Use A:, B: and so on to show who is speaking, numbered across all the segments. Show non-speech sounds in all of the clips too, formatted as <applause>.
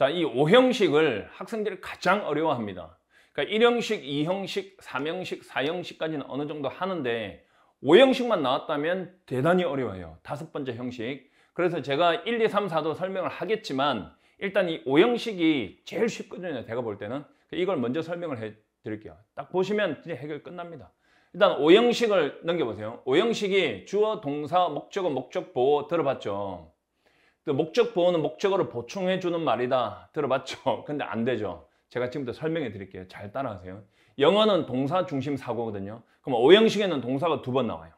A: 자, 이 5형식을 학생들이 가장 어려워합니다. 그러니까 1형식, 2형식, 3형식, 4형식까지는 어느 정도 하는데 5형식만 나왔다면 대단히 어려워요. 다섯 번째 형식. 그래서 제가 1, 2, 3, 4도 설명을 하겠지만 일단 이 5형식이 제일 쉽거든요. 제가 볼 때는. 그러니까 이걸 먼저 설명을 해 드릴게요. 딱 보시면 이제 해결 끝납니다. 일단 5형식을 넘겨보세요. 5형식이 주어, 동사, 목적어, 목적, 보호 들어봤죠. 그 목적 보호는 목적어를 보충해 주는 말이다. 들어봤죠? <laughs> 근데 안 되죠. 제가 지금부터 설명해 드릴게요. 잘 따라하세요. 영어는 동사 중심 사고거든요. 그럼 오형식에는 동사가 두 번 나와요.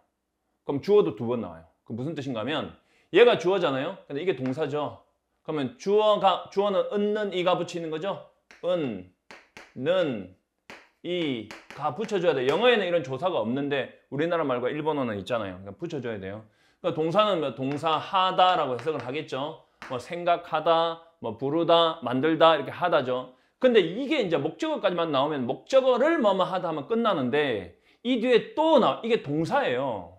A: 그럼 주어도 두 번 나와요. 그 무슨 뜻인가 하면 얘가 주어잖아요. 근데 이게 동사죠. 그러면 주어가 주어는 은는 이가 붙이는 거죠. 은, 는, 이, 가 붙여줘야 돼 영어에는 이런 조사가 없는데 우리나라 말과 일본어는 있잖아요. 그러니까 붙여줘야 돼요. 그러니까 동사는 그러니까 동사하다라고 해석을 하겠죠. 뭐 생각하다, 뭐 부르다, 만들다 이렇게 하다죠. 근데 이게 이제 목적어까지만 나오면 목적어를 뭐뭐 하다 하면 끝나는데 이 뒤에 또 나, 이게 동사예요.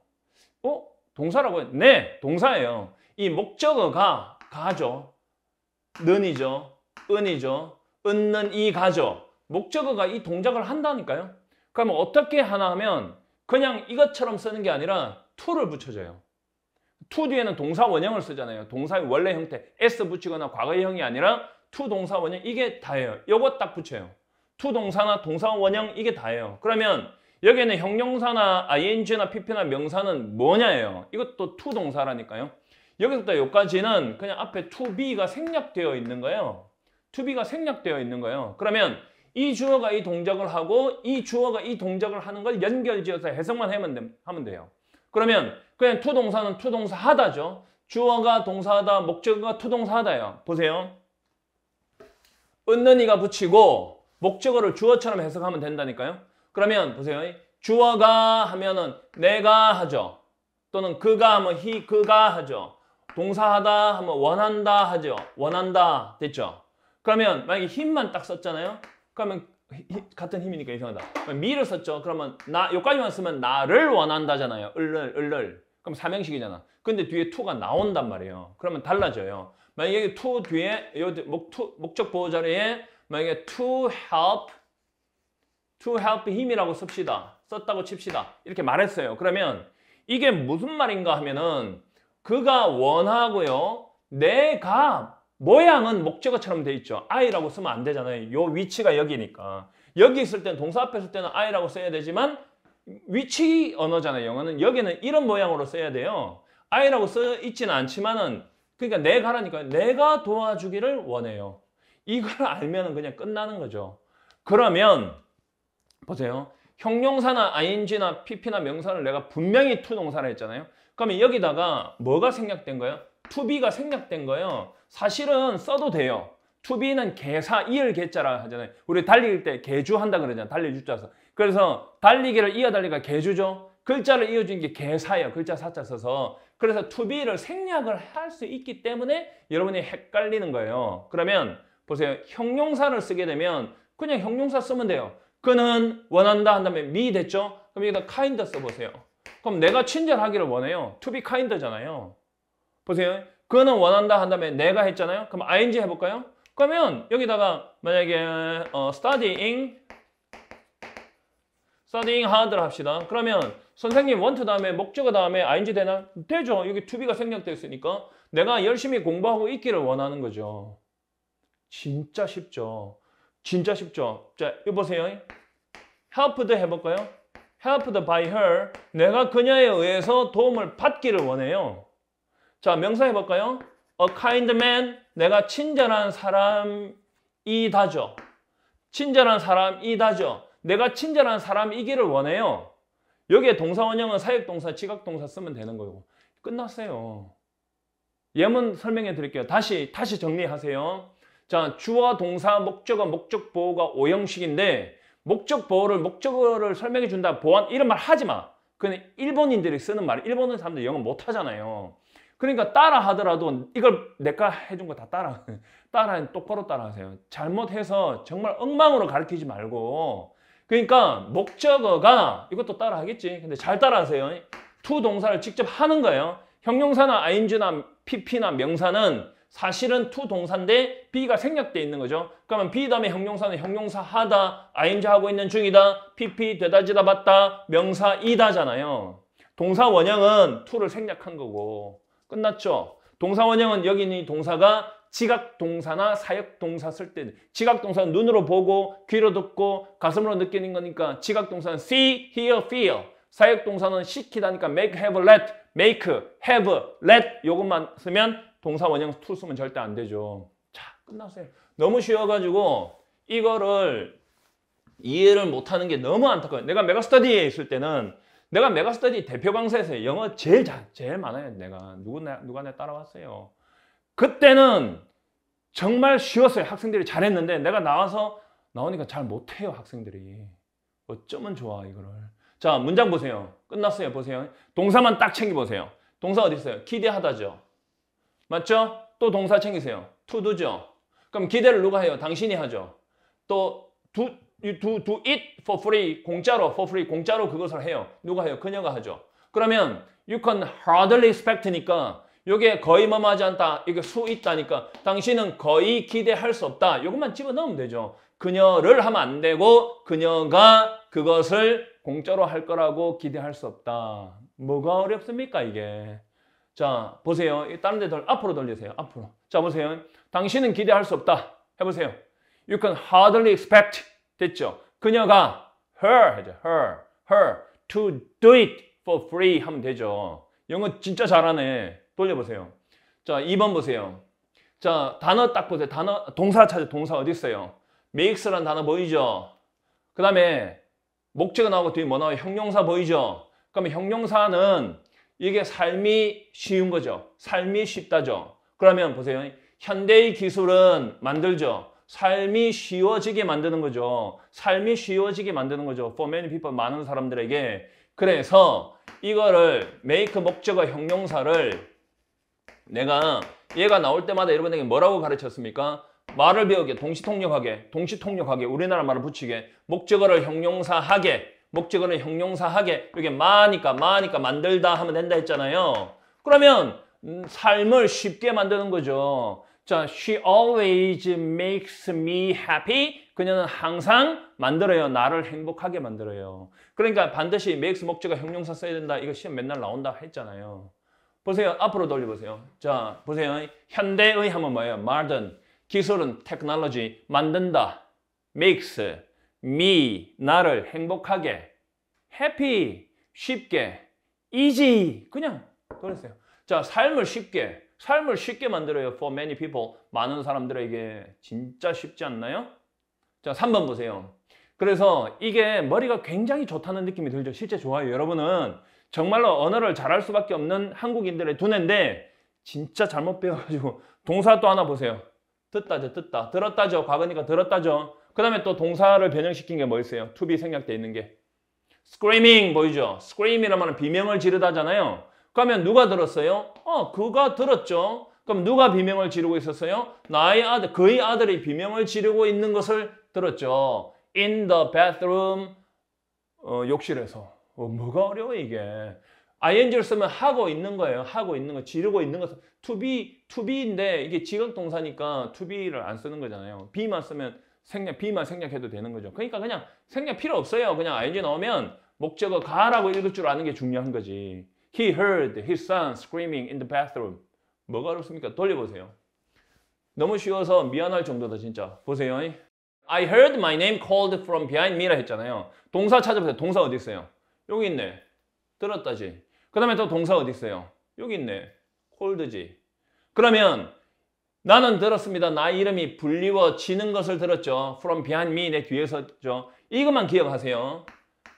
A: 어? 동사라고 해? 네, 동사예요. 이 목적어가 가죠. 는이죠. 은이죠. 은는 이 가죠. 목적어가 이 동작을 한다니까요. 그러면 어떻게 하나 하면 그냥 이것처럼 쓰는 게 아니라 to를 붙여줘요. to 뒤에는 동사 원형을 쓰잖아요. 동사의 원래 형태 s 붙이거나 과거형이 의 아니라 to 동사 원형 이게 다예요. 요거 딱 붙여요. to 동사나 동사 원형 이게 다예요. 그러면 여기에는 형용사나 ing나 pp나 명사는 뭐냐예요. 이것도 to 동사라니까요. 여기서부터 여기까지는 그냥 앞에 to be가 생략되어 있는 거예요. to be가 생략되어 있는 거예요. 그러면 이 주어가 이 동작을 하고 이 주어가 이 동작을 하는 걸 연결지어서 해석만 하면 돼요. 그러면 그냥 투동사는 투동사 하다죠. 주어가 동사하다, 목적어가 투동사하다요. 보세요. 은는이가 붙이고 목적어를 주어처럼 해석하면 된다니까요. 그러면 보세요. 주어가 하면은 내가 하죠. 또는 그가 하면 he, 그가 하죠. 동사하다 하면 원한다 하죠. 원한다 됐죠. 그러면 만약에 힘만 딱 썼잖아요. 그러면 같은 힘이니까 이상하다. 미를 썼죠. 그러면 나 여기까지만 쓰면 나를 원한다잖아요. 을을을을 그럼 삼형식이잖아. 근데 뒤에 to가 나온단 말이에요. 그러면 달라져요. 만약에 to 뒤에 여기 목, to, 목적 보호 자리에 만약에 to help to help him이라고 씁시다. 썼다고 칩시다. 이렇게 말했어요. 그러면 이게 무슨 말인가 하면은 그가 원하고요. 내가 모양은 목적어처럼 돼 있죠. I라고 쓰면 안 되잖아요. 요 위치가 여기니까. 여기 있을 땐 동사 앞에 있을 때는 I라고 써야 되지만 위치 언어잖아요. 영어는 여기는 이런 모양으로 써야 돼요. I라고 써 있지는 않지만은 그러니까 내가 라니까 내가 도와주기를 원해요. 이걸 <laughs> 알면은 그냥 끝나는 거죠. 그러면 보세요. 형용사나 ing나 pp나 명사를 내가 분명히 to 동사를 했잖아요. 그러면 여기다가 뭐가 생략된 거예요? to be가 생략된 거예요. 사실은 써도 돼요. 투비는 개사 이을 개자라 하잖아요. 우리 달릴 때 개주 한다 그러잖아요. 달릴 주자서. 그래서 달리기를 이어 달리가 개주죠. 글자를 이어준게 개사예요. 글자 사자 써서. 그래서 투비를 생략을 할 수 있기 때문에 여러분이 헷갈리는 거예요. 그러면 보세요. 형용사를 쓰게 되면 그냥 형용사 쓰면 돼요. 그는 원한다 한 다음에 미 됐죠? 그럼 여기다 카인더 써보세요. 그럼 내가 친절하기를 원해요. 투비 카인더잖아요 보세요. 그는 원한다 한 다음에 내가 했잖아요. 그럼 ing 해볼까요? 그러면 여기다가 만약에 어, studying studying hard 합시다. 그러면 선생님 w a 원투 다음에 목적어 다음에 ing 되나? 되죠. 여기 to be가 생략됐으니까 내가 열심히 공부하고 있기를 원하는 거죠. 진짜 쉽죠. 진짜 쉽죠. 자, 이거 보세요. helped 해볼까요? helped by her. 내가 그녀에 의해서 도움을 받기를 원해요. 자, 명사 해볼까요? A kind man, 내가 친절한 사람이다죠. 친절한 사람이다죠. 내가 친절한 사람이기를 원해요. 여기에 동사원형은 사역동사, 지각동사 쓰면 되는 거고 끝났어요. 예문 설명해 드릴게요. 다시 다시 정리하세요. 자, 주어, 동사, 목적어, 목적 보호가 오형식인데 목적 보호를 목적어를 설명해 준다. 보안 이런 말 하지 마. 그는 일본인들이 쓰는 말. 일본인 사람들 영어 못 하잖아요. 그러니까 따라 하더라도 이걸 내가 해준 거 다 따라 따라 똑바로 따라하세요. 잘못해서 정말 엉망으로 가르치지 말고 그러니까 목적어가 이것도 따라 하겠지. 근데 잘 따라하세요. 투 동사를 직접 하는 거예요. 형용사나 ing나 pp나 명사는 사실은 투 동사인데 b 가 생략돼 있는 거죠. 그러면 b 다음에 형용사는 형용사 하다, ing 하고 있는 중이다, pp 되다지다 봤다, 명사 이다잖아요. 동사 원형은 투를 생략한 거고 끝났죠. 동사원형은 여기 있는 이 동사가 지각동사나 사역동사 쓸 때 지각동사는 눈으로 보고 귀로 듣고 가슴으로 느끼는 거니까 지각동사는 see, hear, feel 사역동사는 시키다니까 make, have, let, make, have, let 요것만 쓰면 동사 원형 t 쓰면 절대 안 되죠. 자, 끝났어요. 너무 쉬워가지고 이거를 이해를 못하는 게 너무 안타까워요. 내가 메가스터디에 있을 때는 내가 메가스터디 대표 강사에서 영어 제일 잘, 제일 많아요. 내가 누구 나, 누가 내 따라왔어요. 그때는 정말 쉬웠어요. 학생들이 잘했는데 내가 나와서 나오니까 잘 못해요. 학생들이 어쩌면 좋아 이거를. 자 문장 보세요. 끝났어요. 보세요. 동사만 딱 챙겨 보세요. 동사 어디 있어요? 기대하다죠. 맞죠? 또 동사 챙기세요. to do죠. 그럼 기대를 누가 해요? 당신이 하죠. 또 두, to, to it for free 공짜로 for free 공짜로 그것을 해요. 누가 해요? 그녀가 하죠. 그러면 you can hardly expect니까 이게 거의 마 뭐하지 않다. 이게 수 있다니까 당신은 거의 기대할 수 없다. 이것만 집어넣으면 되죠. 그녀를 하면 안 되고 그녀가 그것을 공짜로 할 거라고 기대할 수 없다. 뭐가 어렵습니까 이게. 자 보세요. 다른 데 덜, 앞으로 돌리세요. 앞으로. 자 보세요. 당신은 기대할 수 없다. 해보세요. You can hardly expect 됐죠? 그녀가 her her her to do it for free 하면 되죠. 영어 진짜 잘하네. 돌려보세요. 자, 2번 보세요. 자, 단어 딱 보세요. 단어 동사 찾아. 동사 어디 있어요? makes라는 단어 보이죠? 그다음에 목적어 나오고 뒤에 뭐 나와요? 형용사 보이죠? 그러면 형용사는 이게 삶이 쉬운 거죠. 삶이 쉽다죠. 그러면 보세요. 현대의 기술은 만들죠. 삶이 쉬워지게 만드는 거죠. 삶이 쉬워지게 만드는 거죠. For many people, 많은 사람들에게. 그래서 이거를 make 목적어 형용사를 내가 얘가 나올 때마다 여러분에게 뭐라고 가르쳤습니까? 말을 배우게, 동시통역하게, 동시통역하게, 우리나라 말을 붙이게, 목적어를 형용사하게, 목적어를 형용사하게, 이게 마니까, 마니까 만들다 하면 된다 했잖아요. 그러면 음, 삶을 쉽게 만드는 거죠. 자, she always makes me happy. 그녀는 항상 만들어요. 나를 행복하게 만들어요. 그러니까 반드시 makes 목적어 형용사 써야 된다. 이거 시험 맨날 나온다 했잖아요. 보세요. 앞으로 돌려보세요. 자, 보세요. 현대의 하면 뭐예요? modern. 기술은 technology. 만든다. makes me 나를 행복하게 happy 쉽게 easy 그냥 그랬어요. 자, 삶을 쉽게 삶을 쉽게 만들어요. For many people. 많은 사람들에게 진짜 쉽지 않나요? 자, 3번 보세요. 그래서 이게 머리가 굉장히 좋다는 느낌이 들죠. 실제 좋아요. 여러분은 정말로 언어를 잘할 수밖에 없는 한국인들의 두뇌인데 진짜 잘못 배워가지고 동사 또 하나 보세요. 듣다죠. 듣다. 들었다죠. 과거니까 들었다죠. 그 다음에 또 동사를 변형시킨 게 뭐 있어요? to be 생략돼 있는 게. screaming 보이죠? scream이라면 비명을 지르다잖아요. 그러면 누가 들었어요? 어, 그가 들었죠. 그럼 누가 비명을 지르고 있었어요? 나의 아들, 그의 아들이 비명을 지르고 있는 것을 들었죠. In the bathroom, 어, 욕실에서. 어, 뭐가 어려워 이게. ing를 쓰면 하고 있는 거예요. 하고 있는 거, 지르고 있는 것. to be, to be인데 이게 지각동사니까 to be를 안 쓰는 거잖아요. be만 쓰면 생략, be만 생략해도 되는 거죠. 그러니까 그냥 생략 필요 없어요. 그냥 ing 나오면 목적어 가라고 읽을 줄 아는 게 중요한 거지. He heard his son screaming in the bathroom. 뭐가 어렵습니까? 돌려보세요. 너무 쉬워서 미안할 정도다 진짜. 보세요. I heard my name called from behind me라 했잖아요. 동사 찾아보세요. 동사 어디 있어요? 여기 있네. 들었다지. 그 다음에 또 동사 어디 있어요? 여기 있네. 콜드지. 그러면 나는 들었습니다. 나의 이름이 불리워지는 것을 들었죠. from behind me 내 뒤에서죠. 이것만 기억하세요.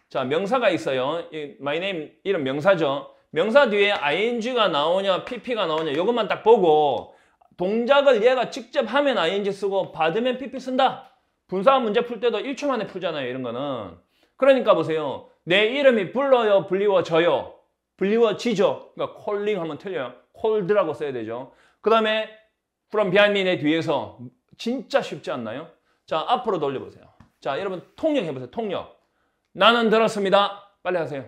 A: 자 명사가 있어요. my name 이름 명사죠. 명사 뒤에 ing가 나오냐 pp가 나오냐 이것만 딱 보고 동작을 얘가 직접 하면 ing 쓰고 받으면 pp 쓴다. 분사 문제 풀 때도 1초 만에 풀잖아요. 이런 거는. 그러니까 보세요. 내 이름이 불러요. 불리워져요. 불리워지죠. 그러니까 콜링 하면 틀려요. 콜드라고 써야 되죠. 그 다음에 from behind 내 뒤에서 진짜 쉽지 않나요? 자 앞으로 돌려보세요. 자 여러분 통역 해보세요. 통역. 나는 들었습니다. 빨리 하세요.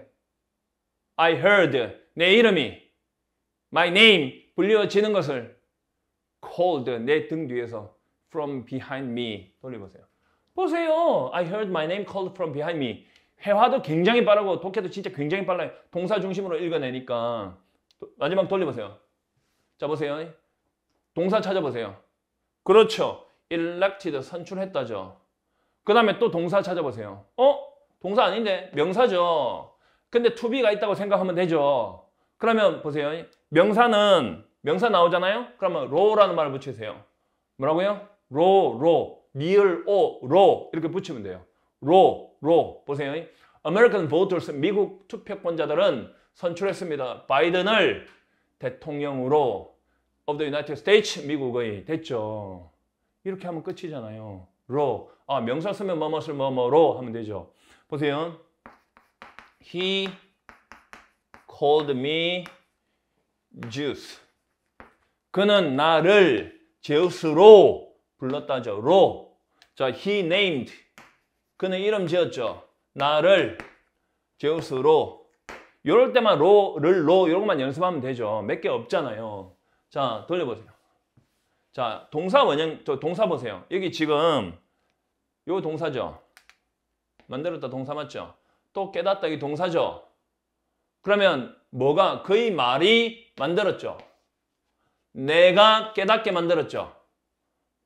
A: I heard 내 이름이 my name 불려지는 것을 called 내 등 뒤에서 from behind me 돌려보세요. 보세요. I heard my name called from behind me. 회화도 굉장히 빠르고 독해도 진짜 굉장히 빨라요. 동사 중심으로 읽어내니까 마지막 돌려보세요. 자 보세요. 동사 찾아보세요. 그렇죠. elected 선출했다죠. 그 다음에 또 동사 찾아보세요. 어? 동사 아닌데 명사죠. 근데 투비가 있다고 생각하면 되죠. 그러면 보세요. 명사는 명사 나오잖아요. 그러면 로라는 말을 붙이세요. 뭐라고요? 로, 로, 리얼, 오, 로 이렇게 붙이면 돼요. 로, 로 보세요. American voters, 미국 투표권자들은 선출했습니다. 바이든을 대통령으로 of the United States, 미국의 됐죠. 이렇게 하면 끝이잖아요. 로. 아, 명사 쓰면 뭐뭐을 뭐뭐로 하면 되죠. 보세요. He called me Zeus. 그는 나를 제우스로 불렀다죠. 로. 자, he named. 그는 이름 지었죠. 나를 제우스로. 이럴 때만 로를 로 이런 것만 연습하면 되죠. 몇 개 없잖아요. 자, 돌려보세요. 자, 동사 원형, 저 동사 보세요. 여기 지금 요 동사죠. 만들었다 동사 맞죠? 또 깨닫다 이 동사죠. 그러면 뭐가 그의 말이 만들었죠. 내가 깨닫게 만들었죠.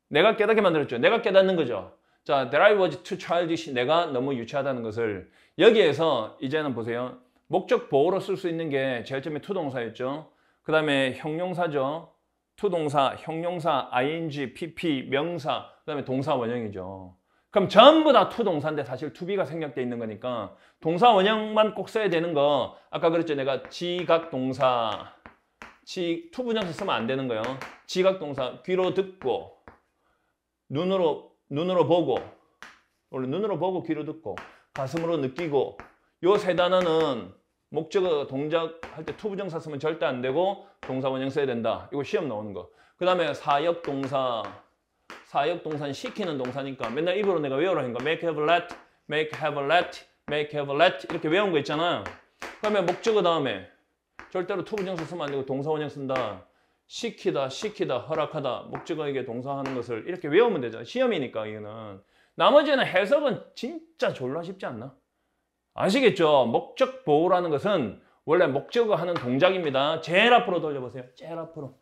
A: 내가 깨닫게 만들었죠. 내가 깨닫는 거죠. 자, that I was too childish. 내가 너무 유치하다는 것을 여기에서 이제는 보세요. 목적 보호로 쓸 수 있는 게 제일 처음에 투동사였죠. 그 다음에 형용사죠. 투동사, 형용사, ing, pp, 명사, 그 다음에 동사 원형이죠. 그럼 전부 다 to 동사인데 사실 to be가 생략되어 있는 거니까 동사 원형만 꼭 써야 되는 거 아까 그랬죠 내가 지각 동사 지, to 분형사 쓰면 안 되는 거예요 지각 동사 귀로 듣고 눈으로 눈으로 보고 원래 눈으로 보고 귀로 듣고 가슴으로 느끼고 요 세 단어는 목적어 동작할 때투분형사 쓰면 절대 안 되고 동사 원형 써야 된다. 이거 시험 나오는 거. 그 다음에 사역 동사 사역 동산 시키는 동사니까 맨날 입으로 내가 외우라 하니까 make have let, make have let, make have let 이렇게 외운 거 있잖아. 그러면 목적어 다음에 절대로 투부정사 쓰면 안 되고 동사원형 쓴다. 시키다, 시키다, 허락하다, 목적어에게 동사하는 것을 이렇게 외우면 되잖아. 시험이니까 이거는. 나머지는 해석은 진짜 졸라 쉽지 않나? 아시겠죠? 목적 보호라는 것은 원래 목적어 하는 동작입니다. 제일 앞으로 돌려보세요. 제일 앞으로.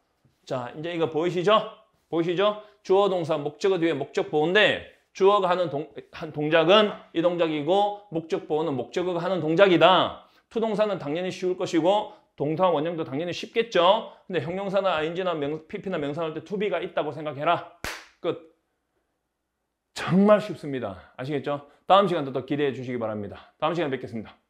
A: 자, 이제 이거 보이시죠? 보이시죠? 주어 동사 목적어 뒤에 목적 보호인데 주어가 하는 동, 한 동작은 이 동작이고 목적 보호는 목적어가 하는 동작이다. 투동사는 당연히 쉬울 것이고 동사 원형도 당연히 쉽겠죠. 근데 형용사나 ing나 명, pp나 명사할 때 투비가 있다고 생각해라. 끝. 정말 쉽습니다. 아시겠죠? 다음 시간도 더 기대해 주시기 바랍니다. 다음 시간에 뵙겠습니다.